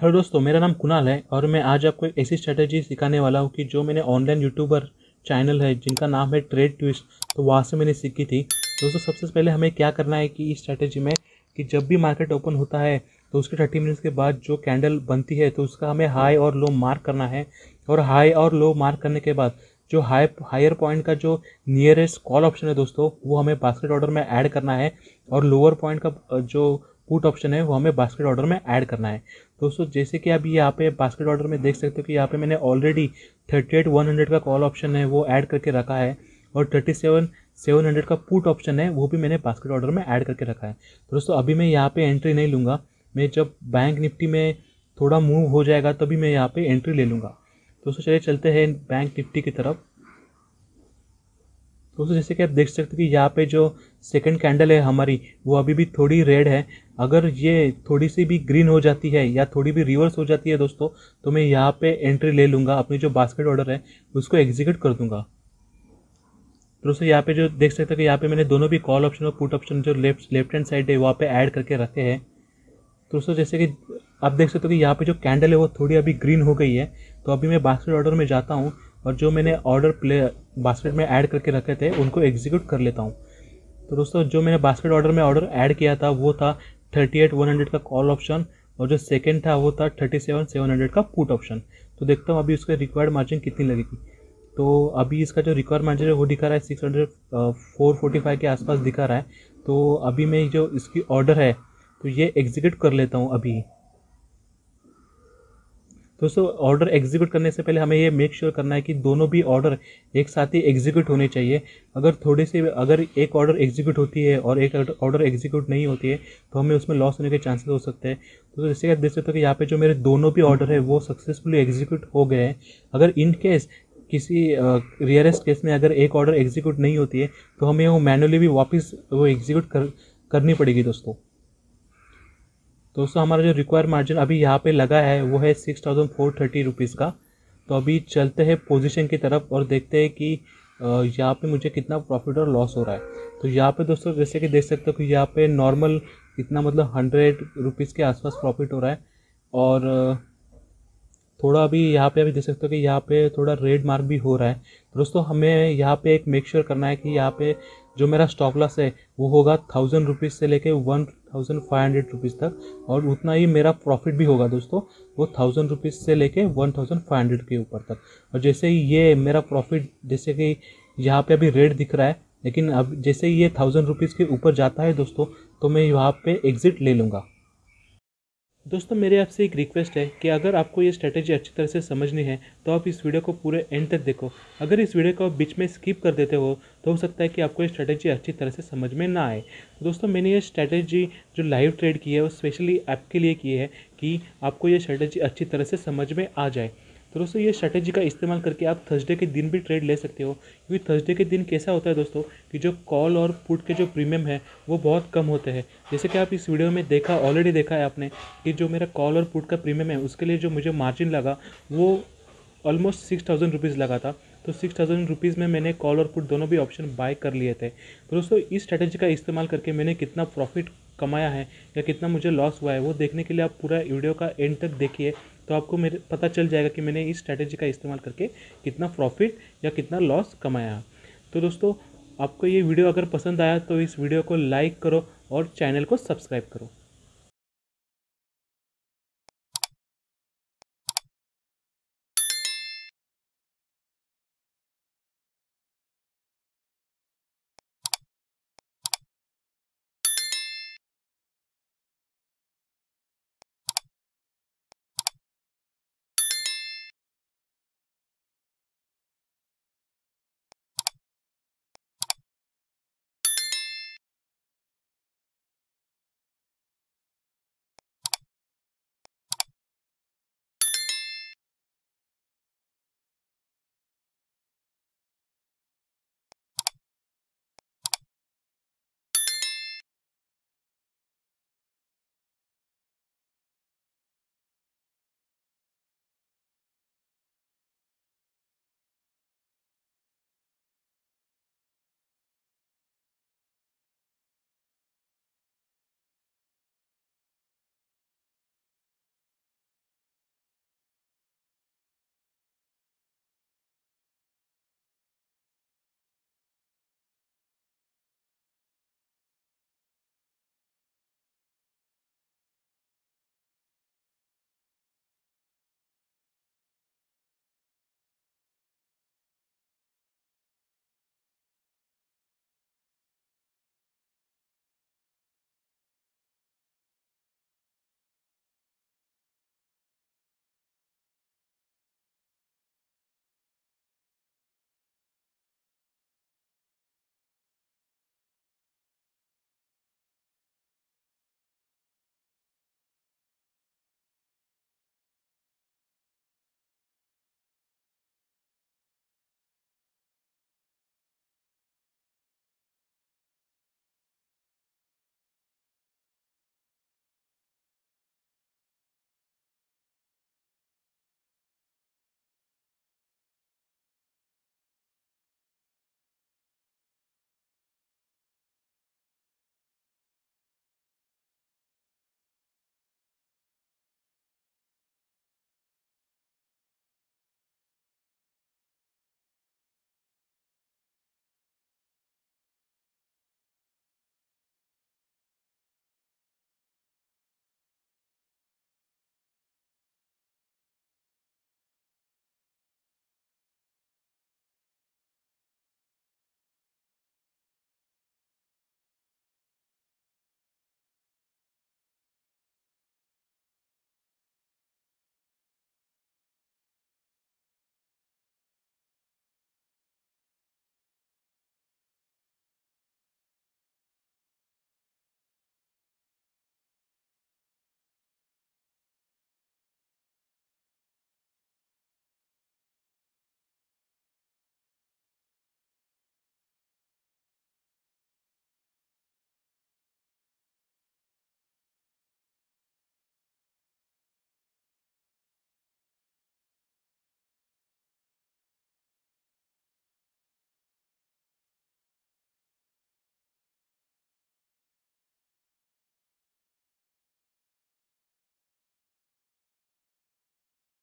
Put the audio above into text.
hello दोस्तों मेरा नाम कुणाल है और मैं आज आपको एक ऐसी स्ट्रैटेजी सिखाने वाला हूँ कि जो मैंने ऑनलाइन यूट्यूबर चैनल है जिनका नाम है ट्रेड ट्विस्ट तो वहाँ से मैंने सीखी थी दोस्तों सबसे पहले हमें क्या करना है कि इस स्ट्रैटेजी में कि जब भी मार्केट ओपन होता है तो उसके थर्टी मिनट्स के बाद जो कैंडल बनती है तो उसका हमें हाई और लो मार्क करना है और हाई और लो मार्क करने के बाद जो हाई हायर पॉइंट का जो नियरेस्ट कॉल ऑप्शन है दोस्तों वो हमें बास्केट ऑर्डर में ऐड करना है और लोअर पॉइंट का जो पुट ऑप्शन है वो हमें बास्केट ऑर्डर में ऐड करना है दोस्तों जैसे कि आप यहाँ पे बास्केट ऑर्डर में देख सकते हो कि यहाँ पे मैंने already thirty eight one hundred का कॉल ऑप्शन है वो ऐड करके रखा है और थर्टी सेवन सेवन हंड्रेड का पुट ऑप्शन है वो भी मैंने बास्केट ऑर्डर में ऐड करके रखा है तो दोस्तों अभी मैं यहाँ पर एंट्री नहीं लूँगा मैं जब बैंक निफ्टी में थोड़ा मूव हो जाएगा तभी मैं यहाँ पर एंट्री ले लूँगा दोस्तों चलिए चलते हैं बैंक निफ्टी की तरफ दोस्तों जैसे कि आप देख सकते कि यहाँ पे जो सेकंड कैंडल है हमारी वो अभी भी थोड़ी रेड है अगर ये थोड़ी सी भी ग्रीन हो जाती है या थोड़ी भी रिवर्स हो जाती है दोस्तों तो मैं यहाँ पे एंट्री ले लूँगा अपनी जो बास्केट ऑर्डर है उसको एग्जीक्यूट कर दूँगा तो दोस्तों यहाँ पे जो देख सकते हो कि यहाँ पे मैंने दोनों भी कॉल ऑप्शन और पुट ऑप्शन जो लेफ्ट लेफ्ट हैंड साइड है वहाँ पे ऐड करके रखे हैं तो दोस्तों जैसे कि आप देख सकते हो कि यहाँ पे जो कैंडल है वो थोड़ी अभी ग्रीन हो गई है तो अभी मैं बास्केट ऑर्डर में जाता हूँ और जो मैंने ऑर्डर प्ले बास्केट में ऐड करके रखे थे उनको एग्जीक्यूट कर लेता हूँ तो दोस्तों जो मैंने बास्केट ऑर्डर में ऑर्डर ऐड किया था वो था थर्टी एट वन हंड्रेड का कॉल ऑप्शन और जो सेकेंड था वो था थर्टी सेवन सेवन हंड्रेड का पुट ऑप्शन तो देखता हूँ अभी उसका रिक्वायर्ड मार्जिन कितनी लगेगी तो अभी इसका जो रिक्वायर्ड मार्जिन है वो दिखा रहा है six hundred four forty five के आसपास दिखा रहा है तो अभी मैं जो इसकी ऑर्डर है तो ये एग्जीक्यूट कर लेता हूँ अभी दोस्तों ऑर्डर एग्जीक्यूट करने से पहले हमें ये मेक श्योर sure करना है कि दोनों भी ऑर्डर एक साथ ही एग्जीक्यूट होने चाहिए अगर थोड़ी सी अगर एक ऑर्डर एग्जीक्यूट होती है और एक ऑर्डर एग्जीक्यूट नहीं होती है तो हमें उसमें लॉस होने के चांसेस हो सकते हैं तो जैसे क्या देख सकते हो कि यहाँ पे जो मेरे दोनों भी ऑर्डर है वो सक्सेसफुली एग्जीक्यूट हो गए हैं अगर इन केस किसी रियरेस्ट uh, केस में अगर एक ऑर्डर एग्जीक्यूट नहीं होती है तो हमें वो मैनुअली भी वापस वो एग्जीक्यूट कर करनी पड़ेगी दोस्तों दोस्तों हमारा जो रिक्वायर मार्जिन अभी यहाँ पे लगा है वो है six thousand four thirty rupees का तो अभी चलते हैं पोजीशन की तरफ और देखते हैं कि यहाँ पे मुझे कितना प्रॉफिट और लॉस हो रहा है तो यहाँ पे दोस्तों जैसे कि देख सकते हो कि यहाँ पे नॉर्मल इतना मतलब हंड्रेड रुपीज़ के आसपास प्रॉफिट हो रहा है और थोड़ा अभी यहाँ पे अभी देख सकते हो कि यहाँ पे थोड़ा रेड मार्क भी हो रहा है तो दोस्तों हमें यहाँ पे एक मेक श्योर sure करना है कि यहाँ पे जो मेरा स्टॉप लॉस है वो होगा थाउजेंड रुपीज़ से लेके one thousand five hundred rupees तक और उतना ही मेरा प्रॉफिट भी होगा दोस्तों वो थाउजेंड रुपीज़ से लेके वन थाउजेंड फाइव हंड्रेड के ऊपर तक और जैसे ही ये मेरा प्रॉफिट जैसे कि यहाँ पे अभी रेड दिख रहा है लेकिन अब जैसे ही ये थाउजेंड रुपीज़ के ऊपर जाता है दोस्तों तो मैं यहाँ पे एग्ज़िट ले लूँगा दोस्तों मेरे आपसे एक रिक्वेस्ट है कि अगर आपको ये स्ट्रैटेजी अच्छी तरह से समझनी है तो आप इस वीडियो को पूरे एंड तक देखो अगर इस वीडियो को आप बीच में स्किप कर देते हो तो हो सकता है कि आपको ये स्ट्रैटेजी अच्छी तरह से समझ में ना आए तो दोस्तों मैंने ये स्ट्रैटेजी जो लाइव ट्रेड की है वो स्पेशली आपके लिए की है कि आपको ये स्ट्रैटेजी अच्छी तरह से समझ में आ जाए तो दोस्तों ये स्ट्रैटेजी का इस्तेमाल करके आप थर्सडे के दिन भी ट्रेड ले सकते हो क्योंकि थर्सडे के दिन कैसा होता है दोस्तों कि जो कॉल और पुट के जो प्रीमियम है वो बहुत कम होते हैं जैसे कि आप इस वीडियो में देखा ऑलरेडी देखा है आपने कि जो मेरा कॉल और पुट का प्रीमियम है उसके लिए जो मुझे मार्जिन लगा वो ऑलमोस्ट सिक्स थाउजेंड रुपीज़ लगा था तो सिक्स थाउजेंड रुपीज़ में मैंने कॉल और पुट दोनों भी ऑप्शन बाय कर लिए थे तो दोस्तों इस स्ट्रैटेजी का इस्तेमाल करके मैंने कितना प्रॉफिट कमाया है या कितना मुझे लॉस हुआ है वो देखने के लिए आप पूरा वीडियो का एंड तक देखिए तो आपको मेरे पता चल जाएगा कि मैंने इस स्ट्रैटेजी का इस्तेमाल करके कितना प्रॉफिट या कितना लॉस कमाया तो दोस्तों आपको ये वीडियो अगर पसंद आया तो इस वीडियो को लाइक करो और चैनल को सब्सक्राइब करो